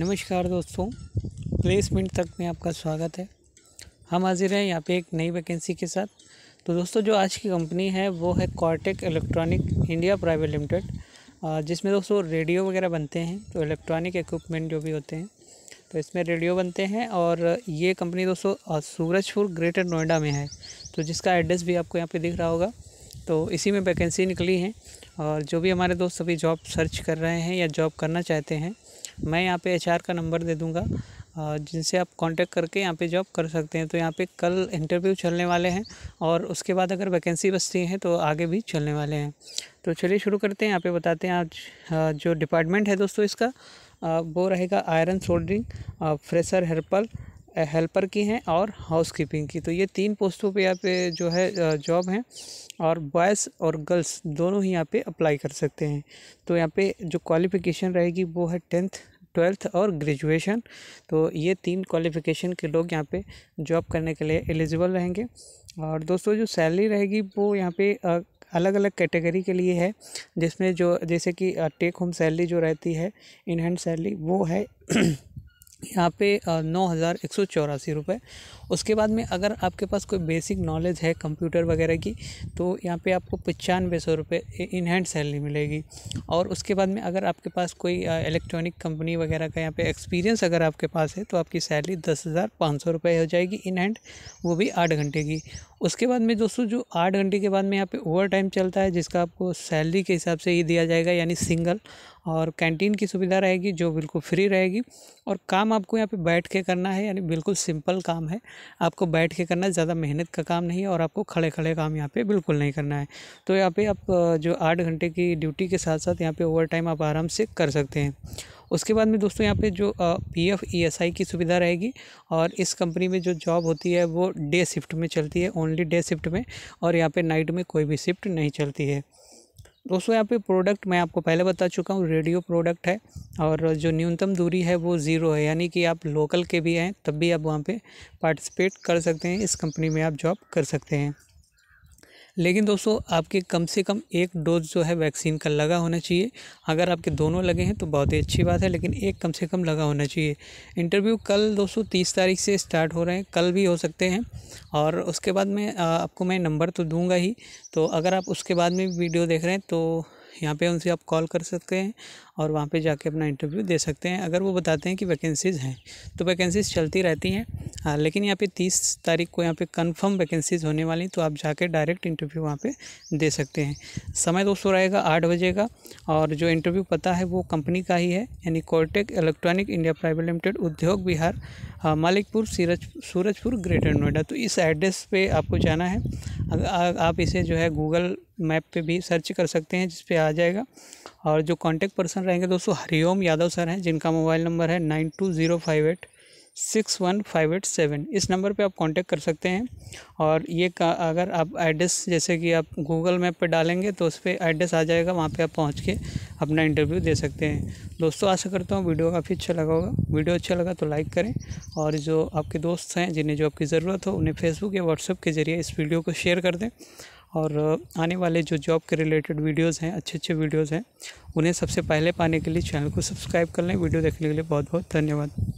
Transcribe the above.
नमस्कार दोस्तों प्लेसमेंट तक में आपका स्वागत है हम हाजिर हैं यहाँ पे एक नई वैकेंसी के साथ तो दोस्तों जो आज की कंपनी है वो है Cortec electronic India private limited जिसमें दोस्तों रेडियो वगैरह बनते हैं तो इलेक्ट्रॉनिक इक्विपमेंट जो भी होते हैं तो इसमें रेडियो बनते हैं और ये कंपनी दोस्तों सूरजपुर ग्रेटर नोएडा में है तो जिसका एड्रेस भी आपको यहाँ पर दिख रहा होगा तो इसी में वैकेंसी निकली है और जो भी हमारे दोस्त अभी जॉब सर्च कर रहे हैं या जॉब करना चाहते हैं मैं यहाँ पे एचआर का नंबर दे दूँगा जिनसे आप कांटेक्ट करके यहाँ पे जॉब कर सकते हैं तो यहाँ पे कल इंटरव्यू चलने वाले हैं और उसके बाद अगर वैकेंसी बचती हैं तो आगे भी चलने वाले हैं तो चलिए शुरू करते हैं यहाँ पे बताते हैं आज जो डिपार्टमेंट है दोस्तों इसका वो रहेगा आयरन सोल्डरिंग फ्रेशर हेरपल हेल्पर की हैं और हाउस कीपिंग की तो ये तीन पोस्टों पे यहाँ पे जो है जॉब हैं और बॉयज़ और गर्ल्स दोनों ही यहाँ पे अप्लाई कर सकते हैं तो यहाँ पे जो क्वालिफ़िकेशन रहेगी वो है टेंथ ट्वेल्थ और ग्रेजुएशन तो ये तीन क्वालिफ़िकेशन के लोग यहाँ पे जॉब करने के लिए एलिजिबल रहेंगे और दोस्तों जो सैलरी रहेगी वो यहाँ पे अलग अलग कैटेगरी के लिए है जिसमें जो जैसे कि टेक होम सैलरी जो रहती है इनहैंड सैलरी वो है यहाँ पे नौ हज़ार एक सौ चौरासी रुपये उसके बाद में अगर आपके पास कोई बेसिक नॉलेज है कंप्यूटर वगैरह की तो यहाँ पे आपको पचानवे सौ रुपये इन हैंड सैलरी मिलेगी और उसके बाद में अगर आपके पास कोई इलेक्ट्रॉनिक कंपनी वगैरह का यहाँ पे एक्सपीरियंस अगर आपके पास है तो आपकी सैलरी दस हज़ार पाँच सौ रुपये हो जाएगी इन हैंड वो भी आठ घंटे की उसके बाद में दोस्तों जो आठ घंटे के बाद में यहाँ पर ओवर टाइम चलता है जिसका आपको सैलरी के हिसाब से ही दिया जाएगा यानी सिंगल और कैंटीन की सुविधा रहेगी जो बिल्कुल फ्री रहेगी और काम आपको यहाँ पे बैठ के करना है यानी बिल्कुल सिंपल काम है आपको बैठ के करना ज़्यादा मेहनत का काम नहीं है और आपको खड़े खड़े काम यहाँ पे बिल्कुल नहीं करना है तो यहाँ पे आप जो आठ घंटे की ड्यूटी के साथ साथ यहाँ पे ओवर टाइम आप आराम से कर सकते हैं उसके बाद में दोस्तों यहाँ पे जो P F E S I की सुविधा रहेगी और इस कंपनी में जो जॉब होती है वो डे शिफ्ट में चलती है ओनली डे शिफ्ट में और यहाँ पे नाइट में कोई भी शिफ्ट नहीं चलती है दोस्तों यहाँ पे प्रोडक्ट मैं आपको पहले बता चुका हूँ रेडियो प्रोडक्ट है और जो न्यूनतम दूरी है वो ज़ीरो है यानी कि आप लोकल के भी हैं तब भी आप वहाँ पे पार्टिसिपेट कर सकते हैं इस कंपनी में आप जॉब कर सकते हैं लेकिन दोस्तों आपके कम से कम एक डोज जो है वैक्सीन का लगा होना चाहिए अगर आपके दोनों लगे हैं तो बहुत ही अच्छी बात है लेकिन एक कम से कम लगा होना चाहिए इंटरव्यू कल दोस्तों तीस तारीख से स्टार्ट हो रहे हैं कल भी हो सकते हैं और उसके बाद में आपको मैं नंबर तो दूँगा ही तो अगर आप उसके बाद में वीडियो देख रहे हैं तो यहाँ पे उनसे आप कॉल कर सकते हैं और वहाँ पे जाके अपना इंटरव्यू दे सकते हैं अगर वो बताते हैं कि वैकेंसीज़ हैं तो वैकेंसीज़ चलती रहती हैं हाँ, लेकिन यहाँ पे तीस तारीख को यहाँ पे कंफर्म वैकेंसीज़ होने वाली तो आप जाके डायरेक्ट इंटरव्यू वहाँ पर दे सकते हैं समय दोस्तों रहेगा आठ बजे का और जो इंटरव्यू पता है वो कंपनी का ही है यानी Kotek electronic India private limited Udyog Vihar हाँ, मालिकपुर सीरज सूरजपुर ग्रेटर नोएडा तो इस एड्रेस पर आपको जाना है अगर आप इसे जो है गूगल मैप पे भी सर्च कर सकते हैं जिस पे आ जाएगा और जो कांटेक्ट पर्सन रहेंगे दोस्तों हरिओम यादव सर हैं जिनका मोबाइल नंबर है nine two zero five eight six one five eight seven इस नंबर पे आप कांटेक्ट कर सकते हैं और ये का अगर आप एड्रेस जैसे कि आप गूगल मैप पे डालेंगे तो उस पर एड्रेस आ जाएगा वहाँ पे आप पहुँच के अपना इंटरव्यू दे सकते हैं दोस्तों आशा करता हूँ वीडियो काफ़ी अच्छा लगा होगा वीडियो अच्छा लगा तो लाइक करें और जो आपके दोस्त हैं जिन्हें जो आपकी ज़रूरत हो उन्हें फेसबुक या व्हाट्सअप के ज़रिए इस वीडियो को शेयर कर दें और आने वाले जो जॉब के रिलेटेड वीडियोस हैं अच्छे अच्छे वीडियोस हैं उन्हें सबसे पहले पाने के लिए चैनल को सब्सक्राइब कर लें वीडियो देखने के लिए बहुत बहुत धन्यवाद